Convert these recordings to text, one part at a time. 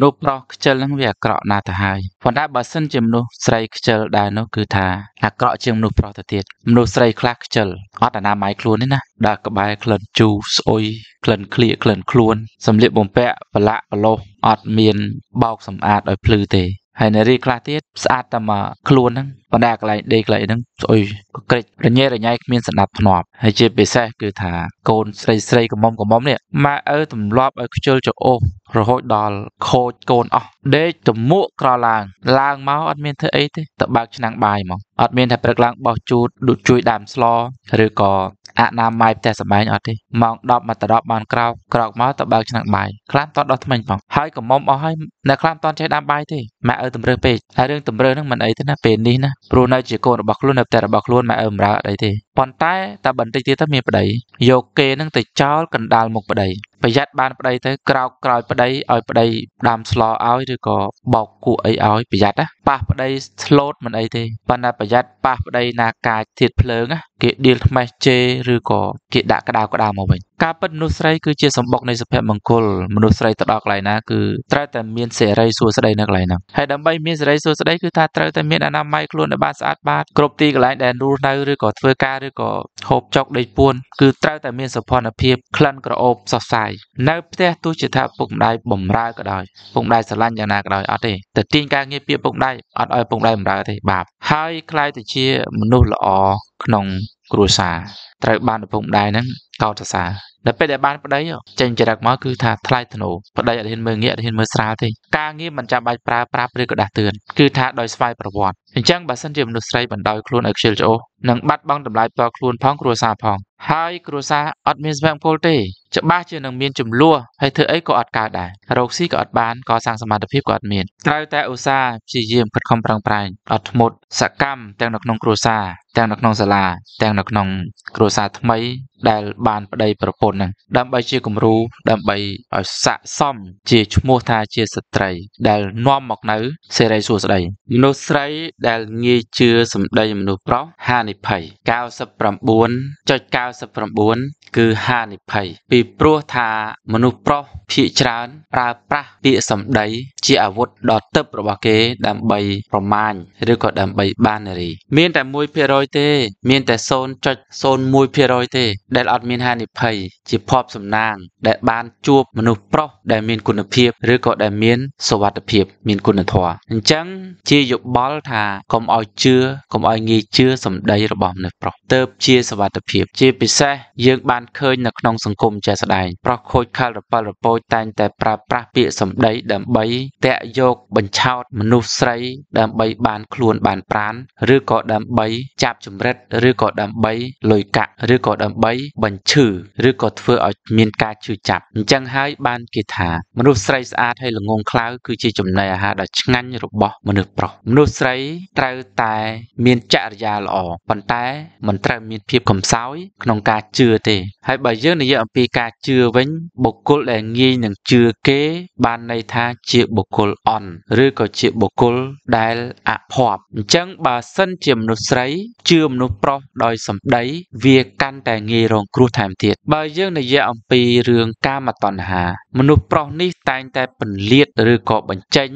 លោកប្រុសខ្ជិលនឹងវាអាក្រក់ណាស់ទៅហើយប៉ុន្តែបើសិនជាមនុស្សស្រីខ្ជិលដែរនោះគឺថាអាក្រក់ជាងមនុស្សប្រុសទៅទៀតមនុស្សស្រីខ្លះខ្ជិលអត់អនាម័យខ្លួនទេណាដល់ក្បែរក្លិនជូរស្អុយក្លិនក្លៀកក្លិនខ្លួនសម្លៀកបំពាក់ប្រឡាក់ប្រឡោះអត់មាន បោកសម្អាតឲ្យភ្លឺទេហើយនារីខ្លះទៀតស្អាតតែមកខ្លួនហ្នឹងបណ្ដាកន្លែងដេកកន្លែងហ្នឹងស្អុយក្រិចរញ៉េរញ៉ៃគ្មានសណ្ដាប់ធ្នាប់ហើយជាពិសេស គឺថាកូនស្រីស្រីកំមុំកំមុំនេះម៉ែឪទម្លាប់ឲ្យខ្ជិលចោអូសរហូតដល់ខូចកូនអស់ដេកទំមួកក្រឡើងឡើងមកអត់មានធ្វើអីទេតបើកឆ្នាំងបាយមកអត់មានថាព្រឹកឡើងបោះជូតដូចជួយដាំស្លឬក៏អនាម័យផ្ទះសម្បែងអត់ទេម៉ោង10មកតរប់បានក្រោកក្រោកមកតបើកឆ្នាំងបាយខ្លាំងតដោះថ្មិញផងហើយកុំមុំអស់ហើយអ្នកខ្លាំងតចេះដាំបាយទេម៉ែឪតម្រើសពេកហើយរឿងតម្រើសហ្នឹងមិនអីទេណាពេលនេះណាព្រោះនៅជាកូនរបស់ខ្លួននៅផ្ទះរបស់ខ្លួនម៉ែឪមិនរើអត់អីទេប៉ុន្តែតែបន្តិចទៀតទៅមានប្តីយកគេហ្នឹងទៅចោលកណ្ដាលមុខប្តីប្រយ័ត្នបានប្តីទៅក្រោកក្រោយប្តីប្តីឲ្យប្តីដាំស្លឲ្យឬក៏បោកគក់អីឲ្យប្រយ័ត្នណាប៉ះប្តីស្លូតមិនអីទេប៉ុន្តែប្រយ័ត្នប៉ះប្តីណាកាចធាតភ្លើងណាគេដៀលថ្មេះជេរឬក៏គេដាក់ក្តៅក្តៅមកវិញការពិតមនុស្សស្រីគឺជាសម្បុកនៃសុភមង្គលមនុស្សស្រីទៅដល់កន្លែងណាគឺត្រូវតែមានសេរីសួស្តីនៅកន្លែងហ្នឹងហើយដើម្បីមានសេរីសួស្តីគឺថាត្រូវតែមានអនាម័យខ្លួនឲ្យបានស្អាតបាតគ្រប់ទីកន្លែងដែលរស់នៅឬក៏ធ្វើការឬក៏ហូបចុកដេកពួនគឺត្រូវតែមានសុភ័ណភាពក្លិនក្រអូបសស្រាយនៅផ្ទះទោះជាថាពុកម្ដាយបំរើក៏ដោយពុកម្ដាយស្រឡាញ់យ៉ាងណាក៏ដោយអត់ទេតែទាញការងារពីពុកម្ដាយអត់ឲ្យពុកម្ដាយបំរើទេបាទហើយខ្លាយទៅជាមនុស្សល្អក្នុងគ្រួសារត្រូវបានឪពុកម្ដាយហ្នឹងកោតសរសើរដល់ពេលដែលបានប្តីចេញចរិតមកគឺថាថ្លៃធ្នូប្តីអត់ហ៊ានមើលងាកអត់ហ៊ានមើលស្រាលទេការងារមិនចាំបាច់ប្រើប្រាស់ឬក៏ដាស់តឿនគឺថាដោយស្វ័យប្រវត្តិអញ្ចឹងបើសិនជាមនុស្សស្រីបណ្ដោយខ្លួនឲ្យខ្ជិលច្អូសនឹងបាត់បង់តម្លៃផ្ទាល់ខ្លួនផងគ្រួសារផងហើយគ្រួសារអត់មានស្វែងពលទេច្បាស់ជានឹងមានចំនួនហើយធ្វើអីក៏អត់កើតដែររោគស៊ីក៏អត់បានកសាងសមត្ថភាពក៏អត់មានត្រូវតែឧស្សាហ៍ព្យាយាមខិតខំប្រឹងប្រែងអត់ធ្មត់សកម្មទាំងនៅក្នុងគ្រួសារទាំងនៅក្នុងសាលាទាំងនៅក្នុងគ្រួសារថ្មីដែល បានប្តីប្រពន្ធហ្នឹងដើម្បីជាគំរូដើម្បីឲ្យស័កសម ជាឈ្មោះថាជាស្ត្រីដែលនាំមកនៅ សេរីសួស្តីមនុស្សស្រី ដែល ងាយជឿសម្ដីមនុស្សប្រុសហានិភ័យ99.99គឺហានិភ័យពីព្រោះថាមនុស្សប្រុសភាកច្រើនប្រើប្រាស់ពាក្យសម្ដី ជាអាវុធដ៏ទឹបរបស់គេដើម្បីប្រមាញឬក៏ដើម្បីបាននារីមានតែ1%ទេមានតែ0.01%ទេ ដែលអត់មានហានិភ័យជាភ័ព្វសំណាងដែលបានជួបមនុស្សប្រុសដែលមានគុណភាពឬក៏ដែលមានសុវត្ថិភាពមានគុណធម៌អញ្ចឹងជាយោបល់ថាកុំឲ្យជឿកុំឲ្យងាយជឿសម្ដីរបស់មនុស្សប្រុសទៅជាសុវត្ថិភាព ជាពិសេសយើងបានបានឃើញនៅក្នុងសង្គមជាស្ដែងប្រុសខូចខលរពលរពោចតែងតែប្រើប្រាស់ពាក្យសម្ដីដើម្បីតាក់យកបញ្ឆោតមនុស្សស្រី ដើម្បីបានខ្លួនបានប្រានឬក៏ដើម្បី ចាប់ចម្រិតឬក៏ដើម្បីលុយកាក់ឬក៏ដើម្បីបញ្ឈឺឬក៏ធ្វើឲ្យមានការឈឺចាប់អញ្ចឹងហើយបានគេថា មនុស្សស្រីស្អាតហើយល្ងងខ្លៅគឺជាចំណីអាហារដ៏ឆ្ងាញ់របស់មនុស្សប្រុសមនុស្សស្រីត្រូវតែ មានចរិយាល្អប៉ុន្តែមិនត្រូវ មានភាពកំសោយ ក្នុងការជឿទេហើយបើយើងនិយាយអំពីការជឿវិញបុគ្គលដែលងាយនឹងជឿគេ បានន័យថាជាបុគ្គលអន់ឬក៏ជាបុគ្គលដែលអភ័ព្វអញ្ចឹង បើសិនជាមនុស្សស្រីជឿមនុស្សប្រុសដោយសម្ដី វាកាន់តែងាយរងគ្រោះថែមទៀតបើយើង និយាយអំពីរឿងកាមតណ្ហា មនុស្សប្រុសនេះតែងតែពន្លាតឬក៏បញ្ចេញ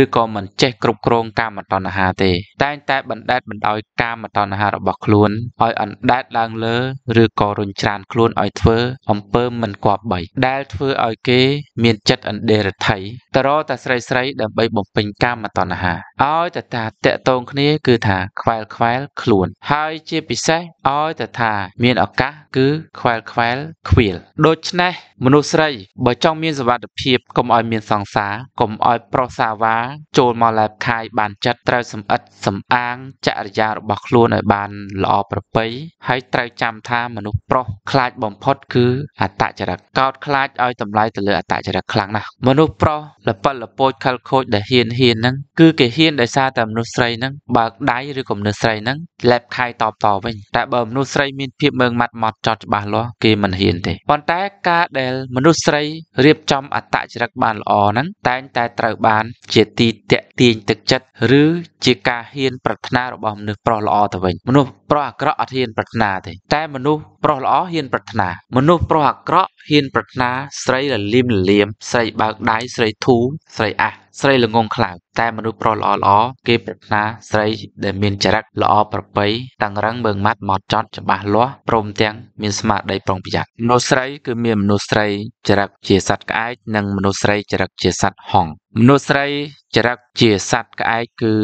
ឬក៏មិនចេះគ្រប់គ្រងកាមតណ្ហាទេតែងតែ បណ្ដេតបណ្ដោយកាមតណ្ហារបស់ខ្លួនឲ្យអណ្ដែតឡើងលើ ឬក៏រុញច្រានខ្លួនឲ្យធ្វើអំពើមិនគប្បីដែលធ្វើឲ្យគេមានចិត្តអណ្ដេរថ័យតរតែស្រីស្រីដើម្បីបំពេញកាមតណ្ហាឲ្យតតាតកតងគ្នាគឺថាខ្វែលខ្វែលខ្លួនហើយជាពិសេសឲ្យតថា មានឱកាសគឺខ្វែលខ្វែលខ្វៀលដូច្នេះមនុស្សស្រី បើចង់មានសវត្ថភាពកុំឲ្យមានសង្សារកុំឲ្យប្រុសសាវាចូលមកឡែបខាយបានចិត្តត្រូវសម្អិតសម្អាងចរិយារបស់ខ្លួនឲ្យបានល្អប្រពៃហើយត្រូវចាំថាមនុស្សប្រុសខ្លាចបំផុតគឺអត្តចរិតកោតខ្លាចឲ្យតម្លៃទៅលើអត្តចរិតខ្លាំងណាស់មនុស្សប្រុសលពិលលពោចខលខូចដែលហ៊ានហ៊ានហ្នឹងគឺគេហ៊ានដោយសារតែមនុស្សស្រីហ្នឹងបើកដៃឬក៏មនុស្សស្រីហ្នឹងលែបខៃតបតវិញតែបើមនុស្សស្រីមានភាពមើងម៉ាត់ម៉ត់ចត់ច្បាស់លាស់គេមិនហ៊ានទេប៉ុន្តែការដែលមនុស្សស្រីរៀបចំអត្តចរិតបានល្អហ្នឹងតែងតែត្រូវបាន ជាទីតាក់ទាញទឹកចិត្តឬជាការហ៊ានប្រាថ្នារបស់មនុស្សប្រុសល្អទៅវិញមនុស្សប្រុសអាក្រក់អត់ហ៊ានប្រាថ្នាទេតែមនុស្សប្រុសល្អហ៊ានប្រាថ្នាមនុស្សប្រុសអាក្រក់ហ៊ានប្រាថ្នាស្រីលលៀមលលៀមស្រីបើកដៃស្រីធូរស្រីអះស្រីល្ងងខ្លៅតែមនុស្សប្រុសល្អល្អគេប្រាថ្នាស្រីដែលមានចរិតល្អប្រពៃតឹងរឹងមើងម៉ាត់ម៉ត់ចត់ច្បាស់លាស់ព្រមទាំងមានស្មារតីប្រុងប្រយ័ត្នមនុស្សស្រីគឺមានមនុស្សស្រីចរិតជាសត្វក្អែកនិងមនុស្សស្រីចរិតជាសត្វហង្សមនុស្សស្រីចរិតជាសត្វក្អែកគឺ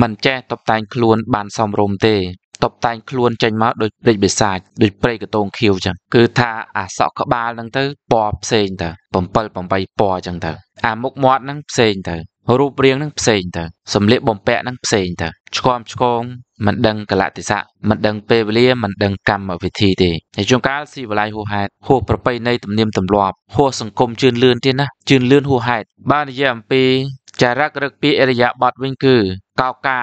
មិនចេះតបតែងខ្លួនបានសមរម្យទេតបតែងខ្លួនចេញមកដូចរិចបិសាចដូចព្រៃកតងខៀវចឹងគឺថាអាសក់ក្បាលហ្នឹងទៅពណ៌ផ្សេងទៅ7 8ពណ៌ចឹងទៅអាមុខមាត់ហ្នឹងផ្សេងទៅរូបរាងហ្នឹងផ្សេងទៅសម្លៀកបំពាក់ហ្នឹងផ្សេងទៅឆ្គាំឆ្គងមិនដឹងកលតិស័កមិនដឹងពេលវេលាមិនដឹងកម្មវិធីទេហើយជួនកាលស៊ីវិល័យហួហេតហួប្រប្រៃនៃទំនៀមទម្លាប់ហួសង្គមជឿនលឿនទៀតណាជឿនលឿនហួហេតបាននិយាយអំពីចរិតរឹកពីអរិយាប័តវិញគឺកោកា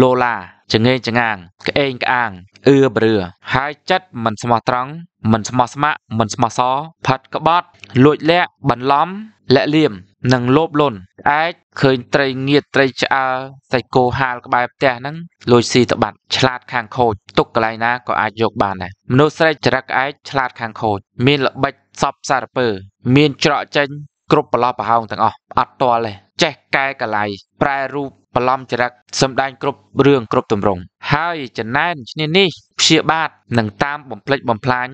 លោឡាចងេងចងាងក្អេងក្អាងអឺបរឿហើយចិត្តមិនស្មោះត្រង់មិនស្មោះស្ម័គ្រមិនស្មោះសរផាត់ក្បត់ លួចលាក់បន្លំលាក់លៀមនិងលោភលន់ស្អែកឃើញត្រីងៀតត្រីឆ្អើសៃគោហាលក្បែរផ្ទះហ្នឹងលួចស៊ីតបាត់ឆ្លាតខាងខូចទុកកន្លែងណាក៏អាចយកបានដែរមនុស្សស្រីចរិតក្អែកឆ្លាតខាងខូចមានល្បិចសពសារពើមានច្រកចេញគ្រប់ប្រឡប់ប្រហោងទាំងអស់អត់តល់ទេចេះកែកលៃប្រែរូបប្រឡំចរិតសម្ដែងគ្រប់រឿងគ្រប់ទម្រង់ហើយចំណែនឈ្នានេះព្យាបាទនឹងតាមបំភ្លេចបំផ្លាញ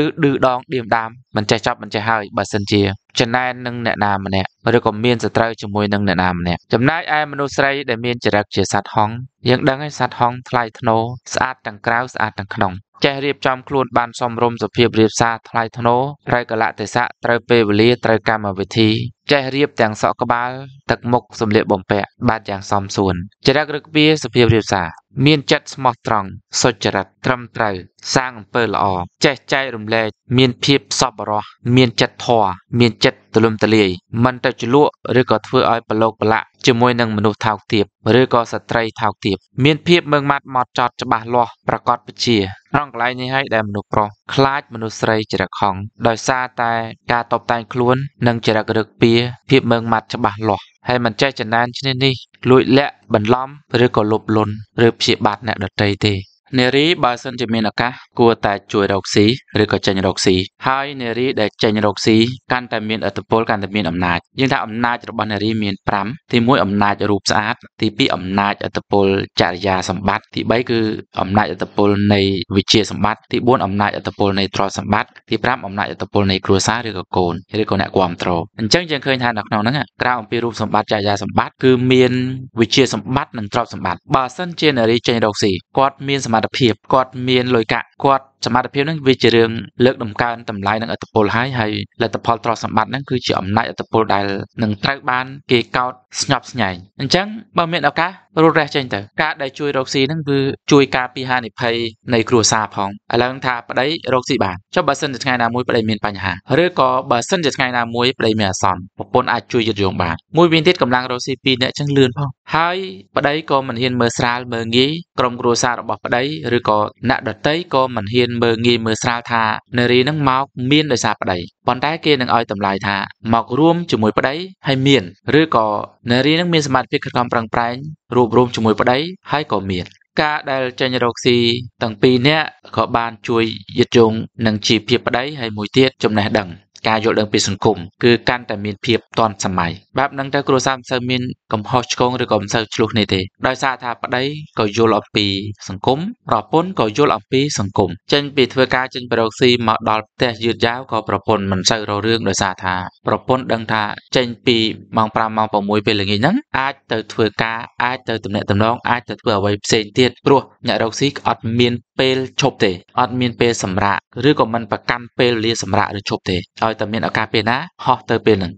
ឬឌឺដងឌៀមដាមមិនចេះចប់មិនចេះហើយបើសិនជាចំណែននឹងអ្នកណាម្នាក់ឬក៏មានសត្រូវជាមួយនឹងអ្នកណាម្នាក់ចំណែកឯមនុស្សស្រីដែលមានចរិតជាសត្វហង្សយើងដឹងហើយសត្វហង្សថ្លៃធ្នូស្អាតទាំងក្រៅស្អាតទាំងក្នុងចេះរៀបចំខ្លួនបានសមរម្យសភាពរៀបសារថ្លៃថ្នូរត្រូវកលៈទេសៈត្រូវពេលវេលាត្រូវកម្មវិធី ចេះរៀបទាំងសក់ក្បាលទឹកមុខសម្លៀកបំពាក់បាតយ៉ាងសមសួនចរិតរឹកវាសភាពរៀបសារមានចិត្តស្មោះត្រង់សុចរិតត្រឹមត្រូវសាងអំពើល្អចេះចែករំលែកមានភាពសប្បុរសមានចិត្តធម៌មានចិត្តទូលំទូលាយមិនទៅជ្លក់ឬក៏ធ្វើឲ្យប្រឡូកប្រឡាក់ជាមួយនឹងមនុស្សថោកទាបឬក៏ស្ត្រីថោកទាបមានភាពមើងម៉ាត់ម៉ត់ចត់ច្បាស់លាស់ប្រកបវិជ្ជាក្នុងកន្លែងនេះហើយដែលមនុស្សប្រុសខ្លាចមនុស្សស្រីចរិតខំដោយសារតែ ការតបតែងខ្លួន និងចរិតរឹកពីភាពមើងម៉ាត់ច្បាស់លាស់ហើយមិនចេះចំណានឈ្នេះនេះលួចលាក់បន្លំឬក៏លុបលុនឬព្យាបាទអ្នកដតីទេនារីបើសិនជាមានឱកាសគួរតែជួយរកស៊ីឬក៏ចេញរកស៊ីហើយនារីដែលចេញរកស៊ីកាន់តែមានឥទ្ធិពលកាន់តែមានអំណាចយើងថាអំណាចរបស់នារីមាន5ទី1អំណាចរូបស្អាតទី2អំណាចឥទ្ធិពលចរិយាសម្បត្តិទី3គឺអំណាចឥទ្ធិពលនៃវិជា សម្បត្តិទី4អំណាចឥទ្ធិពលនៃទ្រព្យសម្បត្តិទី5អំណាចឥទ្ធិពលនៃគ្រួសារឬក៏កូនឬក៏អ្នកគ្រប់គ្រងអញ្ចឹងយើងឃើញថានៅក្នុងហ្នឹងក្រៅអំពីរូបសម្បត្តិចរិយាសម្បត្តិគឺមានវិជាសម្បត្តិនិងទ្រព្យសម្បត្តិបើសិនជានារីចេញរកស៊ីគាត់មានសមត្ថភាពគាត់មានលុយកាក់គាត់សមត្ថភាពនឹងវាជារឿងលើកដំកើងតម្លៃនិងឥទ្ធិពលហើយហើយលទ្ធផលទ្រព្យសម្បត្តិនឹងគឺជាអំណាចឥទ្ធិពលដែលនឹងត្រូវបានគេកោតស្ញប់ស្ញែងអញ្ចឹងបើមានឱកាសរត់រះចេញទៅការដែលជួយរកស៊ីនឹងគឺជួយ ការពីហានិភ័យនៃគ្រួសារផងឥឡូវថាប្តីរកស៊ីបានចុះបើសិនជាថ្ងៃណាមួយប្តីមានបញ្ហាឬក៏បើសិនជាថ្ងៃណាមួយប្តីមានអាសន្នប្រពន្ធអាចជួយយឹតយងបាន មួយវិញទៀតកម្លាំងរកស៊ីពីរនាក់ចឹងលឿនផងហើយប្តីក៏មិនហ៊ាន មើលស្រាលមើលងាយក្រុមគ្រួសាររបស់ប្តីឬក៏អ្នកដតីក៏មិនហ៊ានមានមើងងាយមើលស្រាលថានារីនឹងមកមានដោយសារប្តីប៉ុន្តែគេនឹងឲ្យតម្លៃថា មករួមជាមួយប្តី ហើយមានឬក៏នារីនឹងមានសមត្ថភាពខិតខំប្រឹងប្រែងរួបរមជាមួយប្តីហើយក៏មានការដែលចេញរកស៊ីទាំងពីរនាក់ក៏បានជួយយឹតយងនឹងជីវភាពប្តីហើយមួយទៀតចំណេះដឹងការយល់ដឹងពី សង្គមគឺកាន់តែមានភាពទាន់សម័យបែបហ្នឹងទៅគ្រួសារមិនសូវមានកំហុសឆ្គងឬក៏មិនសូវឆ្លោះនេះទេដោយសារថាប្តីក៏យល់អំពីសង្គមប្រពន្ធក៏យល់អំពីសង្គមចេញពីធ្វើការចេញប្រកស៊ីមកដល់ផ្ទះយឺតយ៉ាវក៏ប្រពន្ធមិនសូវររឿងដោយសារថាប្រពន្ធដឹងថា ចេញពីម៉ោង5ម៉ោង6ពេលល្ងាចហ្នឹងអាចទៅធ្វើការអាចទៅទំនាក់ទំនងអាចទៅធ្វើអ្វីផ្សេងទៀតព្រោះអ្នករកស៊ីក៏អត់មានពេលឈប់ទេអត់មានពេលសម្រាកឬក៏មិនប្រកាន់ពេលវេលាសម្រាកឬឈប់ទេឲ្យតែមានឱកាសពេលណាហោះទៅពេលហ្នឹង